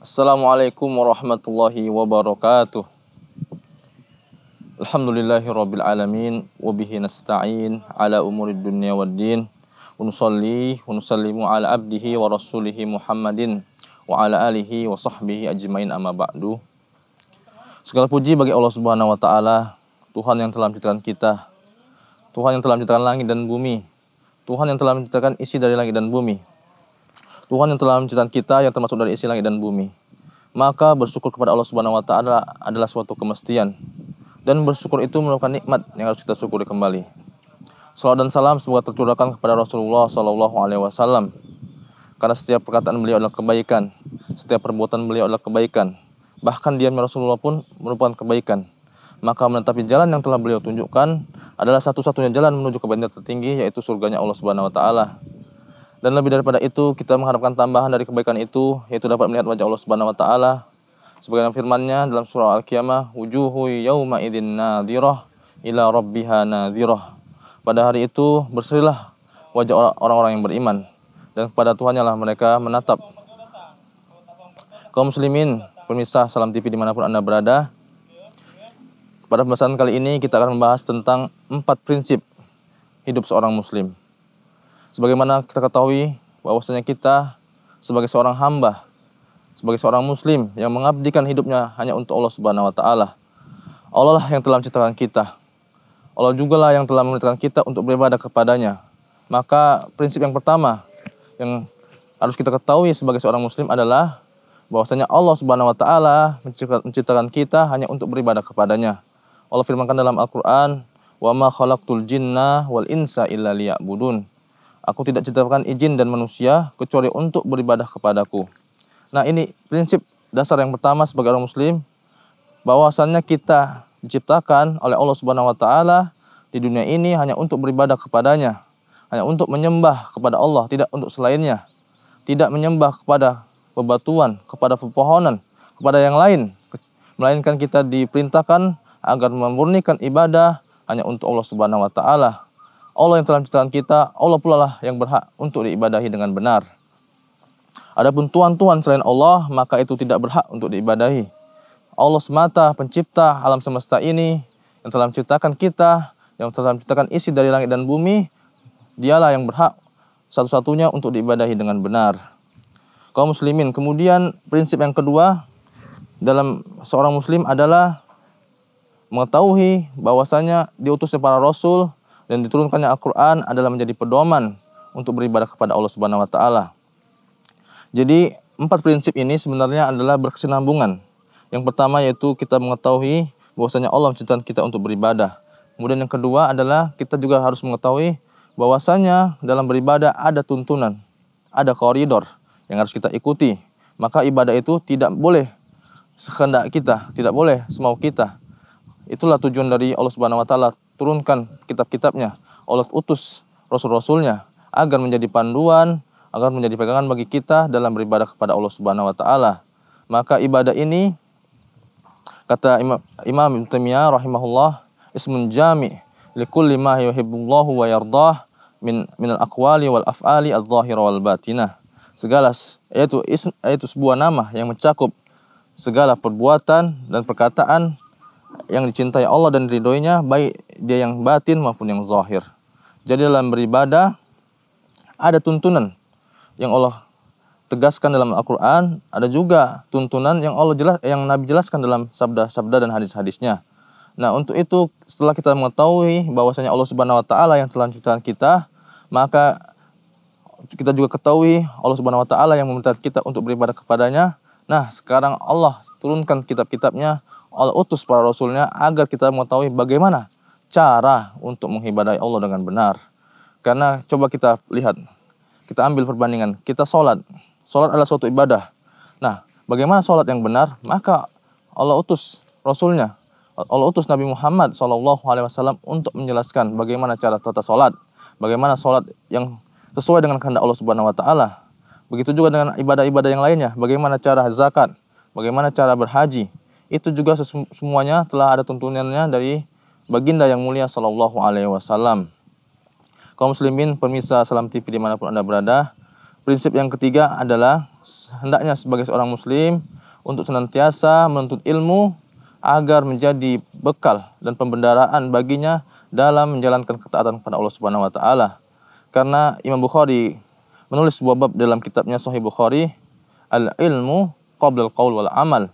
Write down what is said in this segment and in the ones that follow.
Assalamualaikum warahmatullahi wabarakatuh. Alhamdulillahi rabbil alamin wa nasta'in ala umuri dunya wad din. Wa nusalli wa ala abdihi wa rasulih Muhammadin wa ala alihi wa sahbihi ajmain amma ba'du. Segala puji bagi Allah Subhanahu wa taala, Tuhan yang telah menciptakan kita, Tuhan yang telah menciptakan langit dan bumi, Tuhan yang telah menciptakan isi dari langit dan bumi. Tuhan yang telah menciptakan kita yang termasuk dari isi langit dan bumi. Maka bersyukur kepada Allah Subhanahu wa taala adalah suatu kemestian dan bersyukur itu merupakan nikmat yang harus kita syukuri kembali. Salam dan salam semoga tercurahkan kepada Rasulullah Sallallahu Alaihi Wasallam karena setiap perkataan beliau adalah kebaikan, setiap perbuatan beliau adalah kebaikan. Bahkan dia Rasulullah pun merupakan kebaikan. Maka menetapi jalan yang telah beliau tunjukkan adalah satu-satunya jalan menuju kebaikan tertinggi yaitu surganya Allah Subhanahu wa taala. Dan lebih daripada itu, kita mengharapkan tambahan dari kebaikan itu yaitu dapat melihat wajah Allah Subhanahu wa taala sebagaimana firman-Nya dalam surah Al-Qiyamah, "Wujuhu yauma idzin nadhirah ila rabbiha nadhirah." Pada hari itu berserilah wajah orang-orang yang beriman dan kepada Tuhannya lah mereka menatap. Kaum muslimin, pemirsa Salam TV dimanapun Anda berada, pada pembahasan kali ini kita akan membahas tentang empat prinsip hidup seorang muslim. Sebagaimana kita ketahui bahwasanya kita sebagai seorang hamba, sebagai seorang muslim yang mengabdikan hidupnya hanya untuk Allah Subhanahu wa taala. Allah lah yang telah menciptakan kita. Allah juga lah yang telah memerintahkan kita untuk beribadah kepadanya. Maka prinsip yang pertama yang harus kita ketahui sebagai seorang muslim adalah bahwasanya Allah Subhanahu wa taala menciptakan kita hanya untuk beribadah kepadanya. Allah firmankan dalam Al-Qur'an, "Wa ma khalaqtul jinna wal insa illa liya'budun." Aku tidak ciptakan jin dan manusia kecuali untuk beribadah kepadaku. Nah, ini prinsip dasar yang pertama sebagai orang muslim bahwasannya kita diciptakan oleh Allah Subhanahu wa taala di dunia ini hanya untuk beribadah kepadanya hanya untuk menyembah kepada Allah, tidak untuk selainnya. Tidak menyembah kepada bebatuan, kepada pepohonan, kepada yang lain. Melainkan kita diperintahkan agar memurnikan ibadah hanya untuk Allah Subhanahu wa taala. Allah yang telah menciptakan kita, Allah pula lah yang berhak untuk diibadahi dengan benar. Adapun tuhan-tuhan selain Allah, maka itu tidak berhak untuk diibadahi. Allah semata pencipta alam semesta ini yang telah menciptakan kita, yang telah menciptakan isi dari langit dan bumi, Dialah yang berhak satu-satunya untuk diibadahi dengan benar. Kaum muslimin, kemudian prinsip yang kedua dalam seorang muslim adalah mengetahui bahwasanya diutusnya para rasul dan diturunkannya Al-Qur'an adalah menjadi pedoman untuk beribadah kepada Allah Subhanahu wa taala. Jadi, empat prinsip ini sebenarnya adalah berkesinambungan. Yang pertama yaitu kita mengetahui bahwasanya Allah menciptakan kita untuk beribadah. Kemudian yang kedua adalah kita juga harus mengetahui bahwasanya dalam beribadah ada tuntunan, ada koridor yang harus kita ikuti. Maka ibadah itu tidak boleh sekendak kita, tidak boleh semau kita. Itulah tujuan dari Allah Subhanahu wa taala turunkan kitab-kitabnya, Allah utus rasul-rasulnya agar menjadi panduan, agar menjadi pegangan bagi kita dalam beribadah kepada Allah Subhanahu wa taala. Maka ibadah ini kata Imam Ibnu Taimiyah rahimahullah ismun jami' kulli ma yuhibbullahu wa yardah min min al-aqwali wal af'ali adh-dhahira wal batinah. Segala yaitu ism, yaitu sebuah nama yang mencakup segala perbuatan dan perkataan yang dicintai Allah dan ridhoinya baik dia yang batin maupun yang zahir. Jadi dalam beribadah ada tuntunan yang Allah tegaskan dalam Al-Qur'an, ada juga tuntunan yang Allah jelas yang Nabi jelaskan dalam sabda-sabda dan hadis-hadisnya. Nah, untuk itu setelah kita mengetahui bahwasanya Allah Subhanahu wa taala yang telah menciptakan kita, maka kita juga ketahui Allah Subhanahu wa taala yang meminta kita untuk beribadah kepadanya. Nah, sekarang Allah turunkan kitab-kitabnya, Allah utus para rasulnya agar kita mengetahui bagaimana cara untuk mengibadahi Allah dengan benar. Karena coba kita lihat, kita ambil perbandingan, kita sholat. Sholat adalah suatu ibadah. Nah, bagaimana sholat yang benar? Maka Allah utus Rasulnya, Allah utus Nabi Muhammad SAW untuk menjelaskan bagaimana cara tata sholat. Bagaimana sholat yang sesuai dengan kehendak Allah Subhanahu wa taala. Begitu juga dengan ibadah-ibadah yang lainnya, bagaimana cara zakat, bagaimana cara berhaji. Itu juga semuanya telah ada tuntunannya dari baginda yang mulia sallallahu alaihi wasallam. Kaum muslimin pemirsa Salam TV dimanapun Anda berada, prinsip yang ketiga adalah hendaknya sebagai seorang muslim untuk senantiasa menuntut ilmu agar menjadi bekal dan pembendaraan baginya dalam menjalankan ketaatan kepada Allah Subhanahu wa taala. Karena Imam Bukhari menulis sebuah bab dalam kitabnya Sahih Bukhari, al ilmu qabla al qaul wal amal.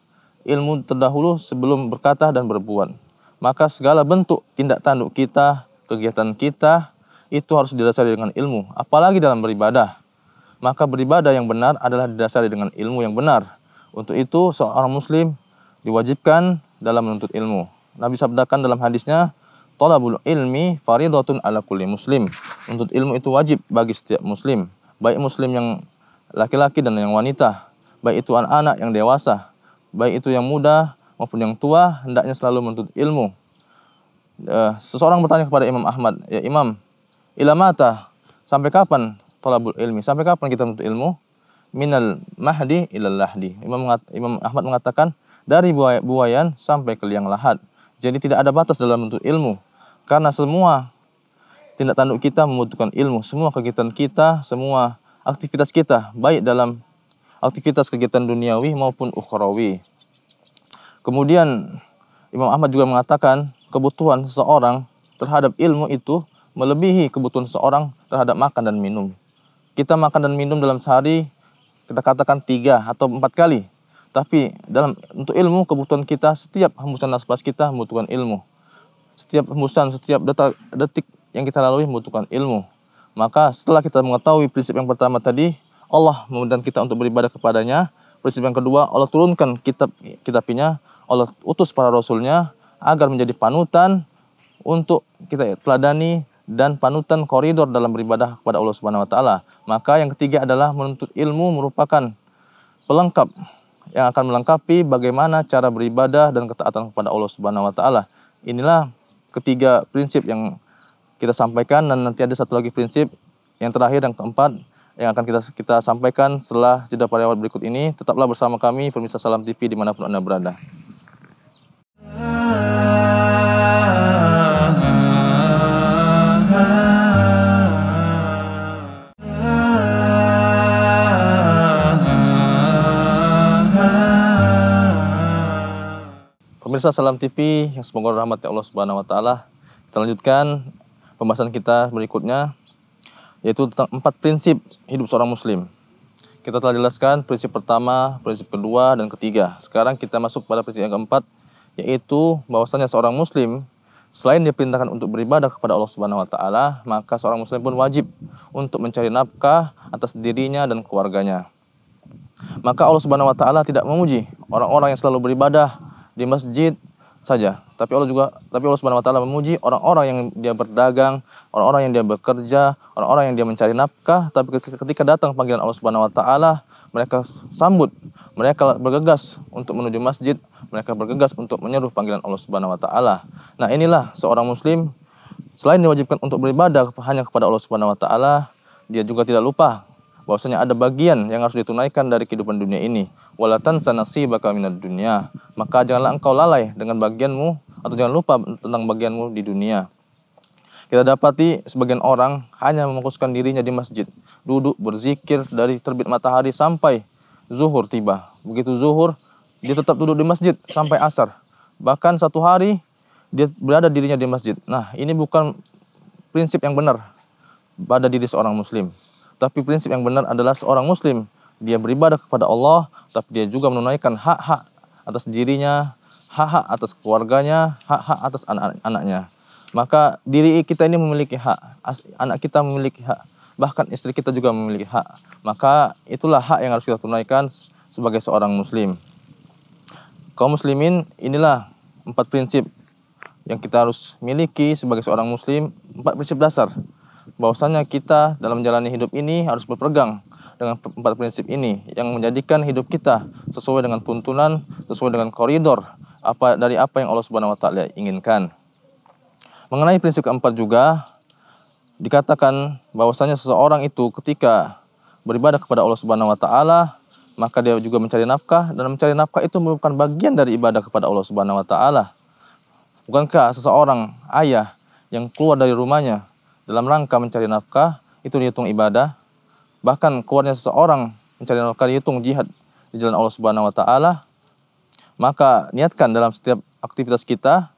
Ilmu terdahulu sebelum berkata dan berbuat. Maka segala bentuk tindak tanduk kita, kegiatan kita itu harus didasari dengan ilmu, apalagi dalam beribadah. Maka beribadah yang benar adalah didasari dengan ilmu yang benar. Untuk itu seorang muslim diwajibkan dalam menuntut ilmu. Nabi sabdakan dalam hadisnya, Talabul ilmi faridatun ala kulli muslim. Untuk ilmu itu wajib bagi setiap muslim, baik muslim yang laki-laki dan yang wanita, baik itu anak-anak yang dewasa, baik itu yang muda maupun yang tua, hendaknya selalu menuntut ilmu. Eh, seseorang bertanya kepada Imam Ahmad, "Ya Imam, ilamata sampai kapan talabul ilmi? Sampai kapan kita menuntut ilmu?" Minal mahdi ilal lahdi. Imam, Imam Ahmad mengatakan dari buayan sampai ke liang lahat. Jadi tidak ada batas dalam bentuk ilmu. Karena semua tindak tanduk kita membutuhkan ilmu. Semua kegiatan kita, semua aktivitas kita, baik dalam aktivitas kegiatan duniawi maupun ukhrawi. Kemudian Imam Ahmad juga mengatakan kebutuhan seseorang terhadap ilmu itu melebihi kebutuhan seseorang terhadap makan dan minum. Kita makan dan minum dalam sehari kita katakan tiga atau empat kali tapi dalam untuk ilmu kebutuhan kita setiap hembusan nafas kita membutuhkan ilmu. Setiap hembusan, setiap detak, detik yang kita lalui membutuhkan ilmu. Maka setelah kita mengetahui prinsip yang pertama tadi, Allah memudahkan kita untuk beribadah kepadanya. Prinsip yang kedua, Allah turunkan kitab kitabnya, Allah utus para rasulnya agar menjadi panutan untuk kita teladani dan panutan koridor dalam beribadah kepada Allah Subhanahu wa taala. Maka yang ketiga adalah menuntut ilmu merupakan pelengkap yang akan melengkapi bagaimana cara beribadah dan ketaatan kepada Allah Subhanahu wa taala. Inilah ketiga prinsip yang kita sampaikan dan nanti ada satu lagi prinsip yang terakhir yang keempat yang akan kita kita sampaikan setelah jeda pariwara berikut ini. Tetaplah bersama kami pemirsa Salam TV dimanapun Anda berada. Pemirsa Salam TV yang semoga Ya Allah Subhanahu wa taala. Kita lanjutkan pembahasan kita berikutnya yaitu tentang empat prinsip hidup seorang muslim. Kita telah jelaskan prinsip pertama, prinsip kedua dan ketiga. Sekarang kita masuk pada prinsip yang keempat yaitu bahwasanya seorang muslim selain diperintahkan untuk beribadah kepada Allah Subhanahu wa taala, maka seorang muslim pun wajib untuk mencari nafkah atas dirinya dan keluarganya. Maka Allah Subhanahu wa taala tidak memuji orang-orang yang selalu beribadah di masjid saja. Tapi Allah juga tapi Allah Subhanahu wa taala memuji orang-orang yang dia berdagang, orang-orang yang dia bekerja, orang-orang yang dia mencari nafkah, tapi ketika datang panggilan Allah Subhanahu wa taala, mereka sambut, mereka bergegas untuk menuju masjid, mereka bergegas untuk menyeru panggilan Allah Subhanahu wa taala. Nah, inilah seorang muslim selain diwajibkan untuk beribadah hanya kepada Allah Subhanahu wa taala, dia juga tidak lupa bahwasanya ada bagian yang harus ditunaikan dari kehidupan dunia ini. Walatan sanasi bakal minat dunia maka janganlah engkau lalai dengan bagianmu atau jangan lupa tentang bagianmu di dunia. Kita dapati sebagian orang hanya memfokuskan dirinya di masjid, duduk berzikir dari terbit matahari sampai zuhur tiba. Begitu zuhur, dia tetap duduk di masjid sampai asar. Bahkan satu hari dia berada dirinya di masjid. Nah, ini bukan prinsip yang benar pada diri seorang muslim. Tapi prinsip yang benar adalah seorang muslim dia beribadah kepada Allah, tapi dia juga menunaikan hak-hak atas dirinya, hak-hak atas keluarganya, hak-hak atas anak-anaknya. Maka diri kita ini memiliki hak, anak kita memiliki hak, bahkan istri kita juga memiliki hak. Maka itulah hak yang harus kita tunaikan sebagai seorang muslim. Kaum muslimin inilah empat prinsip yang kita harus miliki sebagai seorang muslim, empat prinsip dasar. Bahwasanya kita dalam menjalani hidup ini harus berpegang dengan empat prinsip ini yang menjadikan hidup kita sesuai dengan tuntunan, sesuai dengan koridor apa dari apa yang Allah Subhanahu wa taala inginkan. Mengenai prinsip keempat juga dikatakan bahwasanya seseorang itu ketika beribadah kepada Allah Subhanahu wa taala maka dia juga mencari nafkah dan mencari nafkah itu merupakan bagian dari ibadah kepada Allah Subhanahu wa taala. Bukankah seseorang ayah yang keluar dari rumahnya dalam rangka mencari nafkah itu dihitung ibadah? bahkan keluarnya seseorang mencari nafkah dihitung jihad di jalan Allah Subhanahu wa taala, maka niatkan dalam setiap aktivitas kita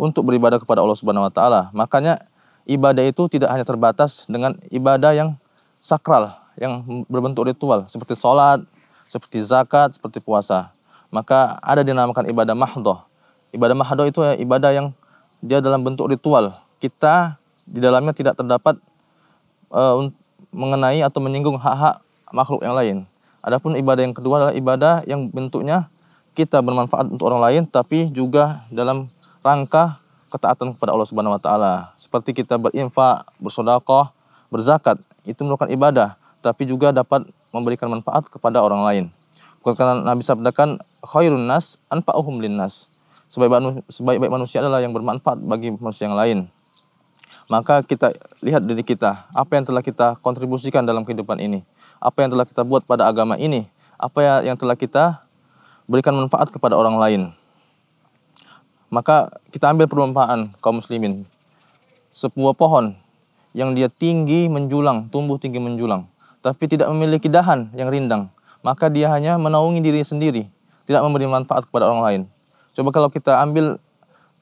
untuk beribadah kepada Allah Subhanahu wa taala. Makanya ibadah itu tidak hanya terbatas dengan ibadah yang sakral, yang berbentuk ritual seperti sholat, seperti zakat, seperti puasa. Maka ada dinamakan ibadah mahdoh. Ibadah mahdoh itu ibadah yang dia dalam bentuk ritual. Kita di dalamnya tidak terdapat uh, mengenai atau menyinggung hak-hak makhluk yang lain. Adapun ibadah yang kedua adalah ibadah yang bentuknya kita bermanfaat untuk orang lain tapi juga dalam rangka ketaatan kepada Allah Subhanahu wa taala. Seperti kita berinfak, bersedekah, berzakat, itu merupakan ibadah tapi juga dapat memberikan manfaat kepada orang lain. Bukan karena Nabi sabdakan khairun nas anfa'uhum linnas. Sebaik-baik manusia adalah yang bermanfaat bagi manusia yang lain. Maka kita lihat diri kita, apa yang telah kita kontribusikan dalam kehidupan ini, apa yang telah kita buat pada agama ini, apa ya, yang telah kita berikan manfaat kepada orang lain. Maka kita ambil perumpamaan kaum muslimin. Sebuah pohon yang dia tinggi menjulang, tumbuh tinggi menjulang, tapi tidak memiliki dahan yang rindang, maka dia hanya menaungi diri sendiri, tidak memberi manfaat kepada orang lain. Coba kalau kita ambil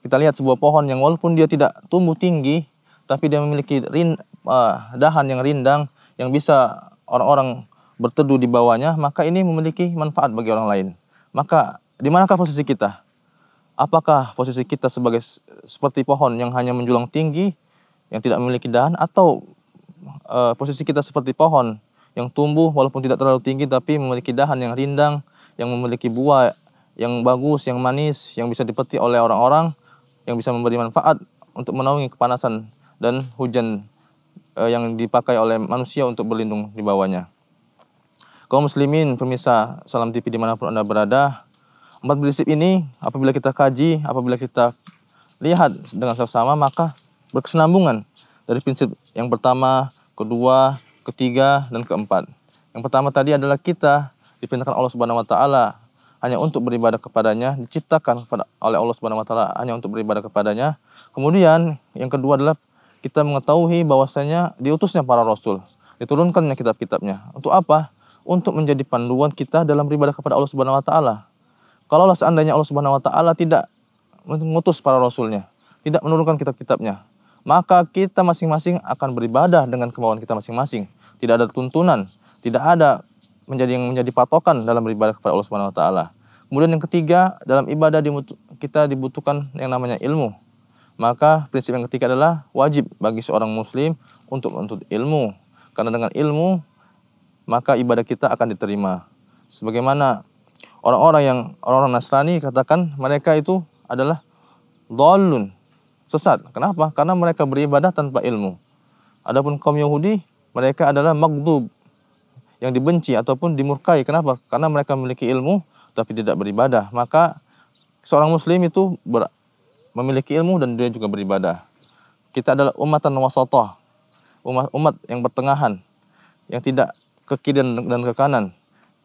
kita lihat sebuah pohon yang walaupun dia tidak tumbuh tinggi, tapi dia memiliki rin, uh, dahan yang rindang yang bisa orang-orang berteduh di bawahnya, maka ini memiliki manfaat bagi orang lain. Maka di manakah posisi kita? Apakah posisi kita sebagai seperti pohon yang hanya menjulang tinggi, yang tidak memiliki dahan, atau uh, posisi kita seperti pohon yang tumbuh walaupun tidak terlalu tinggi tapi memiliki dahan yang rindang, yang memiliki buah yang bagus, yang manis, yang bisa dipetik oleh orang-orang, yang bisa memberi manfaat untuk menaungi kepanasan dan hujan e, yang dipakai oleh manusia untuk berlindung di bawahnya. Kaum muslimin, pemirsa Salam TV dimanapun Anda berada, empat prinsip ini apabila kita kaji, apabila kita lihat dengan sama-sama, maka berkesenambungan dari prinsip yang pertama, kedua, ketiga, dan keempat. Yang pertama tadi adalah kita diperintahkan Allah Subhanahu wa taala hanya untuk beribadah kepadanya, diciptakan oleh Allah Subhanahu wa taala hanya untuk beribadah kepadanya. Kemudian yang kedua adalah kita mengetahui bahwasanya diutusnya para rasul, diturunkannya kitab-kitabnya. Untuk apa? Untuk menjadi panduan kita dalam beribadah kepada Allah Subhanahu wa taala. Kalaulah seandainya Allah Subhanahu wa taala tidak mengutus para rasulnya, tidak menurunkan kitab-kitabnya, maka kita masing-masing akan beribadah dengan kemauan kita masing-masing. Tidak ada tuntunan, tidak ada menjadi yang menjadi patokan dalam beribadah kepada Allah Subhanahu wa taala. Kemudian yang ketiga, dalam ibadah kita dibutuhkan yang namanya ilmu. Maka prinsip yang ketiga adalah wajib bagi seorang muslim untuk menuntut ilmu. Karena dengan ilmu maka ibadah kita akan diterima. Sebagaimana orang-orang yang orang-orang Nasrani katakan mereka itu adalah dolun sesat. Kenapa? Karena mereka beribadah tanpa ilmu. Adapun kaum Yahudi mereka adalah magdub yang dibenci ataupun dimurkai. Kenapa? Karena mereka memiliki ilmu tapi tidak beribadah. Maka seorang muslim itu ber, memiliki ilmu dan dia juga beribadah. Kita adalah umatan wasotoh, umat, umat yang pertengahan, yang tidak ke kiri dan ke kanan,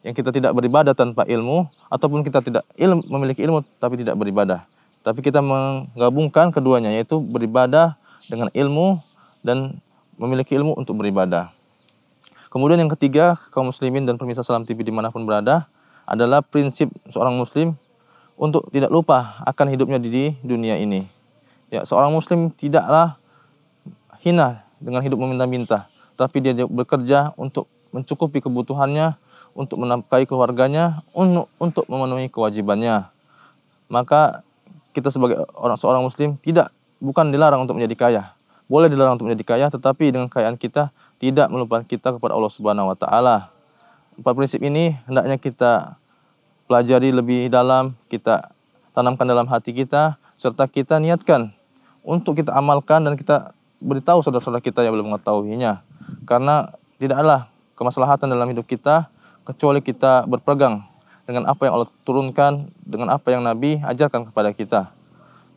yang kita tidak beribadah tanpa ilmu, ataupun kita tidak ilmu, memiliki ilmu tapi tidak beribadah. Tapi kita menggabungkan keduanya, yaitu beribadah dengan ilmu dan memiliki ilmu untuk beribadah. Kemudian yang ketiga, kaum muslimin dan pemirsa Salam TV dimanapun berada, adalah prinsip seorang muslim untuk tidak lupa akan hidupnya di dunia ini. Ya, seorang muslim tidaklah hina dengan hidup meminta-minta, tapi dia bekerja untuk mencukupi kebutuhannya, untuk menafkahi keluarganya, untuk memenuhi kewajibannya. Maka kita sebagai orang seorang muslim tidak bukan dilarang untuk menjadi kaya. Boleh dilarang untuk menjadi kaya, tetapi dengan kekayaan kita tidak melupakan kita kepada Allah Subhanahu wa taala. Empat prinsip ini hendaknya kita pelajari lebih dalam, kita tanamkan dalam hati kita, serta kita niatkan untuk kita amalkan dan kita beritahu saudara-saudara kita yang belum mengetahuinya. Karena tidaklah kemaslahatan dalam hidup kita kecuali kita berpegang dengan apa yang Allah turunkan, dengan apa yang Nabi ajarkan kepada kita.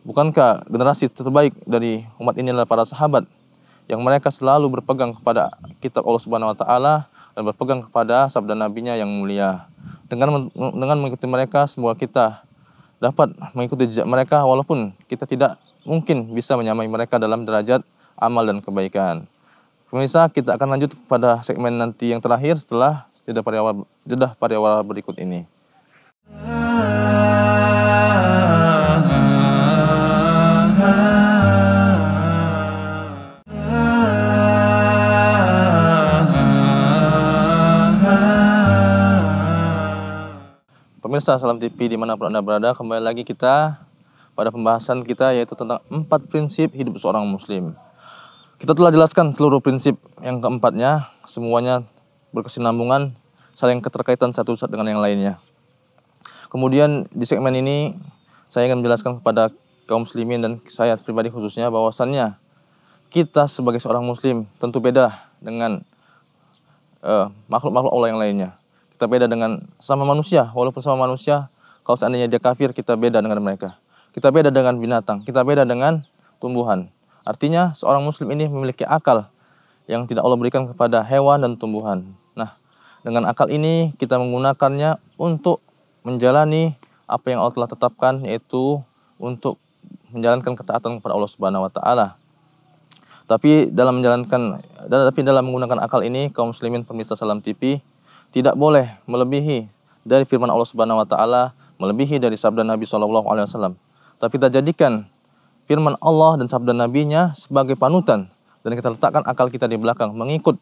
Bukankah generasi terbaik dari umat ini adalah para sahabat yang mereka selalu berpegang kepada kitab Allah Subhanahu wa taala dan berpegang kepada sabda nabinya yang mulia. Dengan dengan mengikuti mereka semua kita dapat mengikuti jejak mereka walaupun kita tidak mungkin bisa menyamai mereka dalam derajat amal dan kebaikan. Pemirsa, kita akan lanjut pada segmen nanti yang terakhir setelah jeda pariwara, jeda pariwara berikut ini. pemirsa Salam TV di mana dimanapun Anda berada, kembali lagi kita pada pembahasan kita yaitu tentang empat prinsip hidup seorang muslim. Kita telah jelaskan seluruh prinsip yang keempatnya, semuanya berkesinambungan, saling keterkaitan satu dengan yang lainnya. Kemudian di segmen ini saya ingin menjelaskan kepada kaum muslimin dan saya pribadi khususnya bahwasannya kita sebagai seorang muslim tentu beda dengan eh, makhluk-makhluk uh, Allah yang lainnya kita beda dengan sama manusia walaupun sama manusia kalau seandainya dia kafir kita beda dengan mereka kita beda dengan binatang kita beda dengan tumbuhan artinya seorang muslim ini memiliki akal yang tidak Allah berikan kepada hewan dan tumbuhan nah dengan akal ini kita menggunakannya untuk menjalani apa yang Allah telah tetapkan yaitu untuk menjalankan ketaatan kepada Allah Subhanahu wa taala. Tapi dalam menjalankan dan tapi dalam menggunakan akal ini kaum muslimin pemirsa Salam TV tidak boleh melebihi dari firman Allah Subhanahu wa taala, melebihi dari sabda Nabi sallallahu alaihi wasallam. Tapi kita jadikan firman Allah dan sabda nabinya sebagai panutan dan kita letakkan akal kita di belakang mengikut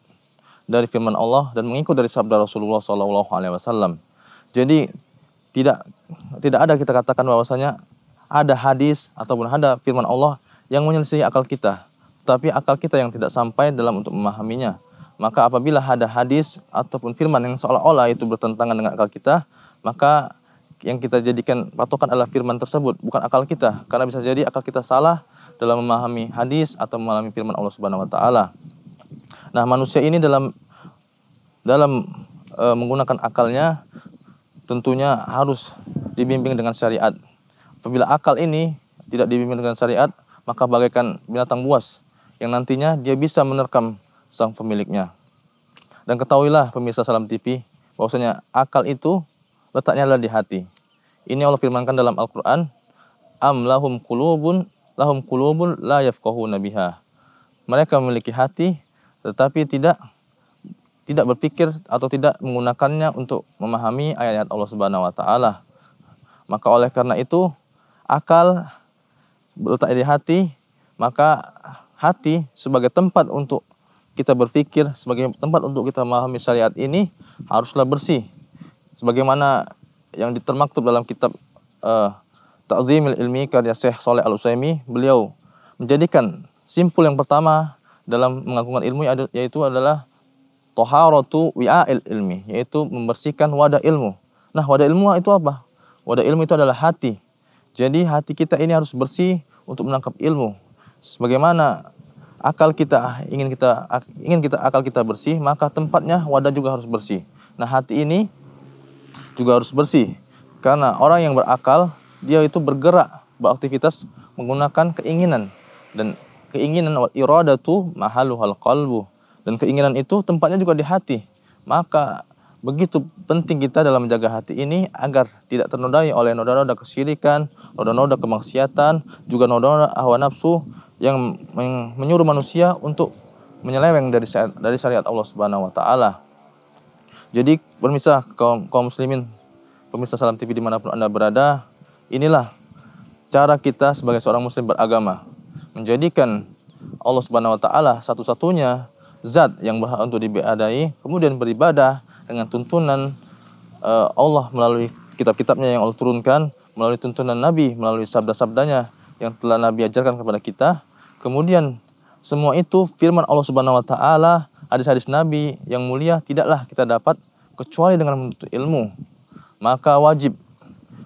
dari firman Allah dan mengikut dari sabda Rasulullah sallallahu alaihi wasallam. Jadi tidak tidak ada kita katakan bahwasanya ada hadis ataupun ada firman Allah yang menyelisihi akal kita, tapi akal kita yang tidak sampai dalam untuk memahaminya. Maka apabila ada hadis ataupun firman yang seolah-olah itu bertentangan dengan akal kita, maka yang kita jadikan patokan adalah firman tersebut, bukan akal kita. Karena bisa jadi akal kita salah dalam memahami hadis atau memahami firman Allah Subhanahu wa taala. Nah, manusia ini dalam dalam e, menggunakan akalnya tentunya harus dibimbing dengan syariat. Apabila akal ini tidak dibimbing dengan syariat, maka bagaikan binatang buas yang nantinya dia bisa menerkam sang pemiliknya. Dan ketahuilah pemirsa Salam TV, bahwasanya akal itu letaknya adalah di hati. Ini Allah firmankan dalam Al-Quran, Am lahum kulubun, lahum kulubun la yafqahuna biha. Mereka memiliki hati, tetapi tidak tidak berpikir atau tidak menggunakannya untuk memahami ayat-ayat Allah Subhanahu wa taala. Maka oleh karena itu akal letak di hati, maka hati sebagai tempat untuk kita berpikir sebagai tempat untuk kita memahami syariat ini haruslah bersih. Sebagaimana yang ditermaktub dalam kitab uh, eh, Ta'zimil Ilmi karya Syekh Saleh Al-Utsaimin, beliau menjadikan simpul yang pertama dalam mengagungkan ilmu yaitu adalah Toharotu wi'ail ilmi, yaitu membersihkan wadah ilmu. Nah, wadah ilmu itu apa? Wadah ilmu itu adalah hati. Jadi hati kita ini harus bersih untuk menangkap ilmu. Sebagaimana akal kita ingin kita ingin kita akal kita bersih, maka tempatnya wadah juga harus bersih. Nah, hati ini juga harus bersih. Karena orang yang berakal, dia itu bergerak, beraktivitas menggunakan keinginan dan keinginan wal iradatu mahaluhal qalbu dan keinginan itu tempatnya juga di hati. Maka begitu penting kita dalam menjaga hati ini agar tidak ternodai oleh noda-noda kesirikan, noda-noda kemaksiatan, juga noda-noda hawa nafsu yang, menyuruh manusia untuk menyeleweng dari dari syariat Allah Subhanahu wa taala. Jadi pemirsa kaum, kaum muslimin, pemirsa Salam TV dimanapun Anda berada, inilah cara kita sebagai seorang muslim beragama. Menjadikan Allah Subhanahu wa taala satu-satunya zat yang berhak untuk diibadahi, kemudian beribadah dengan tuntunan eh, Allah melalui kitab-kitabnya yang Allah turunkan, melalui tuntunan Nabi, melalui sabda-sabdanya yang telah Nabi ajarkan kepada kita Kemudian semua itu firman Allah Subhanahu wa taala, hadis-hadis Nabi yang mulia tidaklah kita dapat kecuali dengan menuntut ilmu. Maka wajib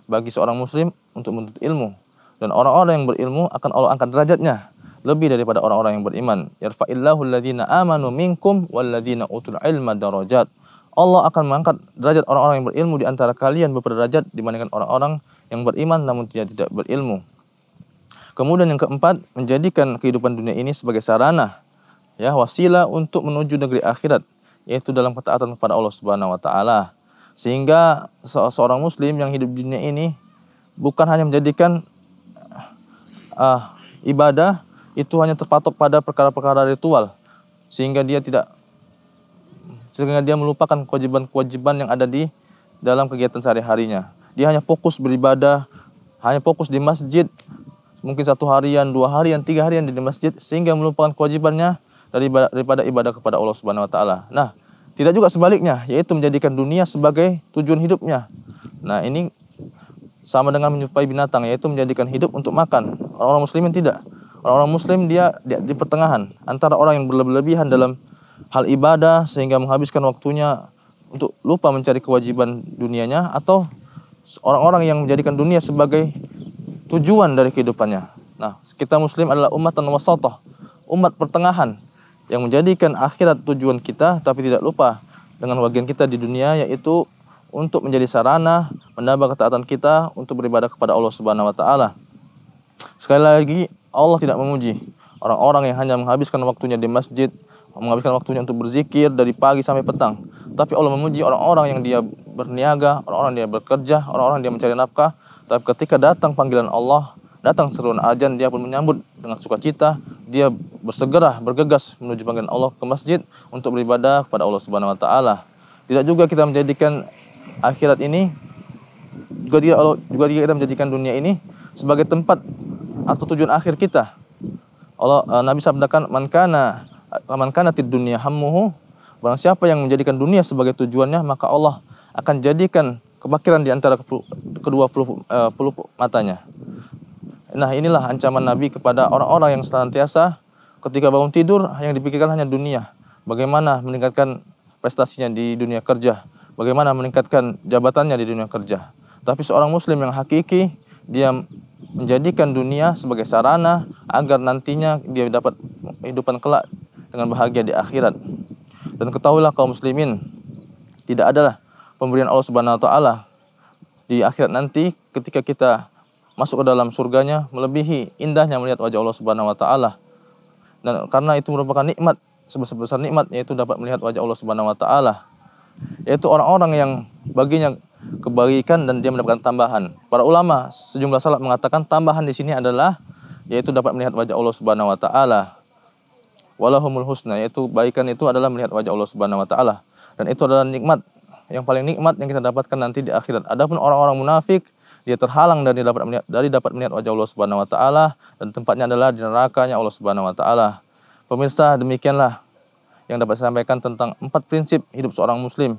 bagi seorang muslim untuk menuntut ilmu dan orang-orang yang berilmu akan Allah angkat derajatnya lebih daripada orang-orang yang beriman. Yarfa'illahu alladhina amanu minkum walladhina utul ilma darajat. Allah akan mengangkat derajat orang-orang yang berilmu di antara kalian beberapa derajat dibandingkan orang-orang yang beriman namun dia tidak berilmu. Kemudian yang keempat, menjadikan kehidupan dunia ini sebagai sarana ya wasilah untuk menuju negeri akhirat yaitu dalam ketaatan kepada Allah Subhanahu wa taala. Sehingga seorang muslim yang hidup di dunia ini bukan hanya menjadikan uh, ibadah itu hanya terpatok pada perkara-perkara ritual sehingga dia tidak sehingga dia melupakan kewajiban-kewajiban yang ada di dalam kegiatan sehari-harinya. Dia hanya fokus beribadah, hanya fokus di masjid, mungkin satu harian, dua harian, tiga harian di masjid sehingga melupakan kewajibannya daripada ibadah kepada Allah Subhanahu wa taala. Nah, tidak juga sebaliknya, yaitu menjadikan dunia sebagai tujuan hidupnya. Nah, ini sama dengan menyupai binatang yaitu menjadikan hidup untuk makan. Orang-orang muslimin tidak. Orang-orang muslim dia, dia di pertengahan antara orang yang berlebihan dalam hal ibadah sehingga menghabiskan waktunya untuk lupa mencari kewajiban dunianya atau orang-orang yang menjadikan dunia sebagai tujuan dari kehidupannya. Nah, kita muslim adalah umat dan wasatoh, umat pertengahan yang menjadikan akhirat tujuan kita tapi tidak lupa dengan bagian kita di dunia yaitu untuk menjadi sarana menambah ketaatan kita untuk beribadah kepada Allah Subhanahu wa taala. Sekali lagi Allah tidak memuji orang-orang yang hanya menghabiskan waktunya di masjid, menghabiskan waktunya untuk berzikir dari pagi sampai petang. Tapi Allah memuji orang-orang yang dia berniaga, orang-orang yang dia bekerja, orang-orang yang dia mencari nafkah tapi ketika datang panggilan Allah, datang seruan ajan, dia pun menyambut dengan sukacita. Dia bersegera, bergegas menuju panggilan Allah ke masjid untuk beribadah kepada Allah Subhanahu wa taala. Tidak juga kita menjadikan akhirat ini juga dia juga tidak kita menjadikan dunia ini sebagai tempat atau tujuan akhir kita. Allah eh, Nabi sabdakan Mankana, mankana man dunia tid dunia hammuhu barang siapa yang menjadikan dunia sebagai tujuannya maka Allah akan jadikan Kebakiran di antara kedua puluh uh, matanya. Nah, inilah ancaman Nabi kepada orang-orang yang senantiasa ketika bangun tidur yang dipikirkan hanya dunia. Bagaimana meningkatkan prestasinya di dunia kerja, bagaimana meningkatkan jabatannya di dunia kerja. Tapi seorang muslim yang hakiki, dia menjadikan dunia sebagai sarana agar nantinya dia dapat kehidupan kelak dengan bahagia di akhirat. Dan ketahuilah kaum muslimin, tidak adalah pemberian Allah Subhanahu wa taala di akhirat nanti ketika kita masuk ke dalam surganya melebihi indahnya melihat wajah Allah Subhanahu wa taala. Dan karena itu merupakan nikmat sebesar-besar nikmat yaitu dapat melihat wajah Allah Subhanahu wa taala. Yaitu orang-orang yang baginya kebaikan dan dia mendapatkan tambahan. Para ulama sejumlah salat mengatakan tambahan di sini adalah yaitu dapat melihat wajah Allah Subhanahu wa taala. Walahumul husna yaitu baikan itu adalah melihat wajah Allah Subhanahu wa taala dan itu adalah nikmat yang paling nikmat yang kita dapatkan nanti di akhirat. Adapun orang-orang munafik, dia terhalang dari dapat melihat, dari dapat melihat wajah Allah Subhanahu wa taala dan tempatnya adalah di nerakanya Allah Subhanahu wa taala. Pemirsa, demikianlah yang dapat saya sampaikan tentang empat prinsip hidup seorang muslim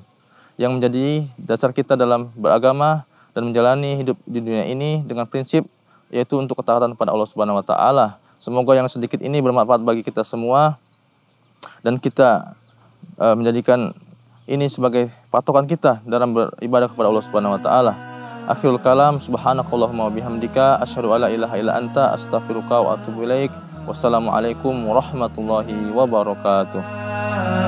yang menjadi dasar kita dalam beragama dan menjalani hidup di dunia ini dengan prinsip yaitu untuk ketaatan kepada Allah Subhanahu wa taala. Semoga yang sedikit ini bermanfaat bagi kita semua dan kita eh, menjadikan ini sebagai patokan kita dalam beribadah kepada Allah Subhanahu wa taala. Akhirul kalam subhanakallahumma wa bihamdika asyhadu alla ilaha illa anta astaghfiruka wa atubu ilaik. Wassalamualaikum warahmatullahi wabarakatuh.